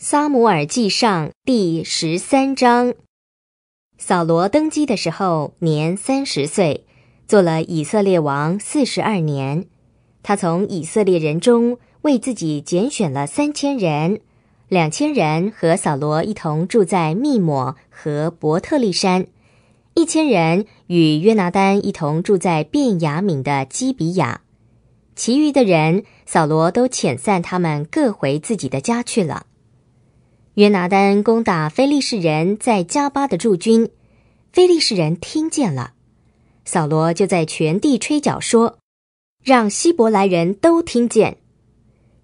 《撒母耳记上》第十三章，扫罗登基的时候年三十岁，做了以色列王四十二年。他从以色列人中为自己拣选了三千人，两千人和扫罗一同住在密抹和伯特利山，一千人与约拿丹一同住在便雅敏的基比亚，其余的人扫罗都遣散他们，各回自己的家去了。约拿丹攻打非利士人在加巴的驻军，非利士人听见了，扫罗就在全地吹角说，让希伯来人都听见。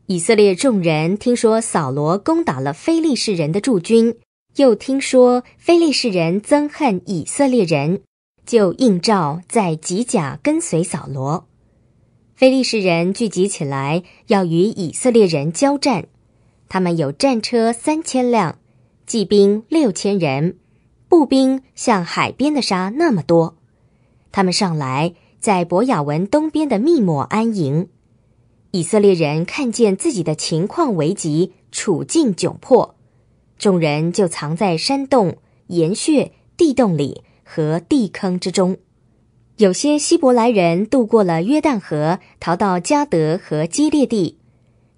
以色列众人听说扫罗攻打了非利士人的驻军，又听说非利士人憎恨以色列人，就应召在吉甲跟随扫罗。非利士人聚集起来，要与以色列人交战。他们有战车三千辆，骑兵六千人，步兵像海边的沙那么多。他们上来，在博雅文东边的密抹安营。以色列人看见自己的情况危急，处境窘迫，众人就藏在山洞、岩穴、地洞里和地坑之中。有些希伯来人渡过了约旦河，逃到加德和基列地。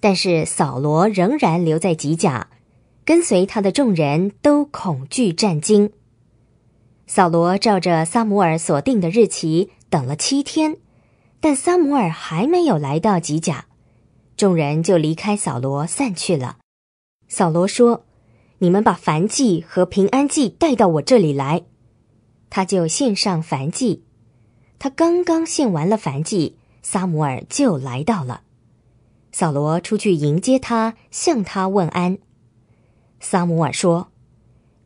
但是扫罗仍然留在吉甲，跟随他的众人都恐惧战惊。扫罗照着萨姆尔所定的日期等了七天，但萨姆尔还没有来到吉甲，众人就离开扫罗散去了。扫罗说：“你们把燔祭和平安祭带到我这里来。”他就献上燔祭。他刚刚献完了燔祭，萨姆尔就来到了。扫罗出去迎接他，向他问安。萨姆尔说：“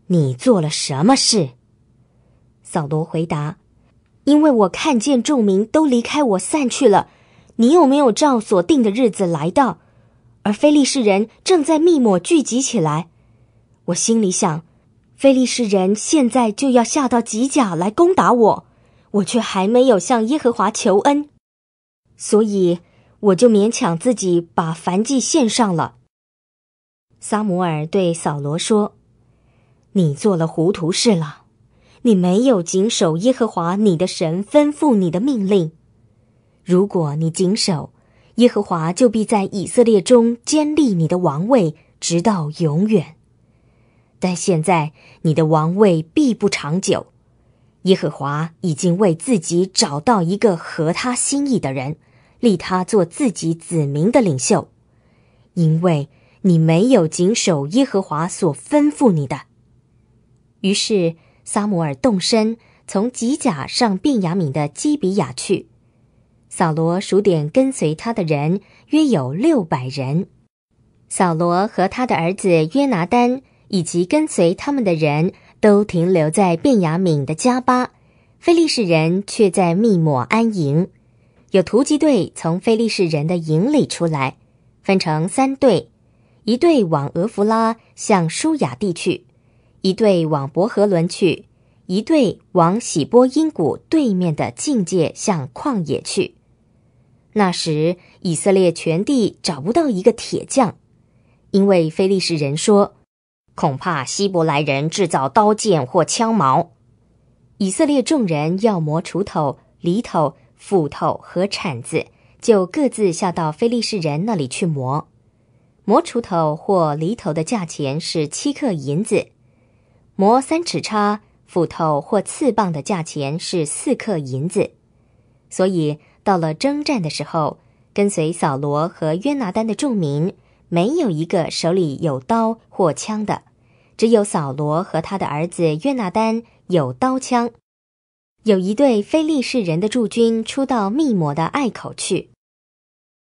你做了什么事？”扫罗回答：“因为我看见众民都离开我散去了，你又没有照所定的日子来到，而非利士人正在密抹聚集起来。我心里想，非利士人现在就要下到吉甲来攻打我，我却还没有向耶和华求恩，所以。”我就勉强自己把燔祭献上了。萨姆尔对扫罗说：“你做了糊涂事了，你没有谨守耶和华你的神吩咐你的命令。如果你谨守，耶和华就必在以色列中坚立你的王位，直到永远。但现在你的王位必不长久，耶和华已经为自己找到一个合他心意的人。”立他做自己子民的领袖，因为你没有谨守耶和华所吩咐你的。于是撒姆尔动身，从吉甲上便雅敏的基比亚去。扫罗数点跟随他的人，约有六百人。扫罗和他的儿子约拿丹以及跟随他们的人都停留在便雅敏的加巴，非利士人却在密抹安营。有突击队从菲利士人的营里出来，分成三队：一队往俄弗拉向舒雅地区，一队往伯和伦去，一队往喜波因谷对面的境界向旷野去。那时以色列全地找不到一个铁匠，因为菲利士人说，恐怕希伯来人制造刀剑或枪矛。以色列众人要磨锄头、犁头。斧头和铲子就各自下到非利士人那里去磨，磨锄头或犁头的价钱是七克银子，磨三尺叉、斧头或刺棒的价钱是四克银子。所以到了征战的时候，跟随扫罗和约拿丹的众民没有一个手里有刀或枪的，只有扫罗和他的儿子约拿丹有刀枪。有一对非利士人的驻军出到密谋的隘口去。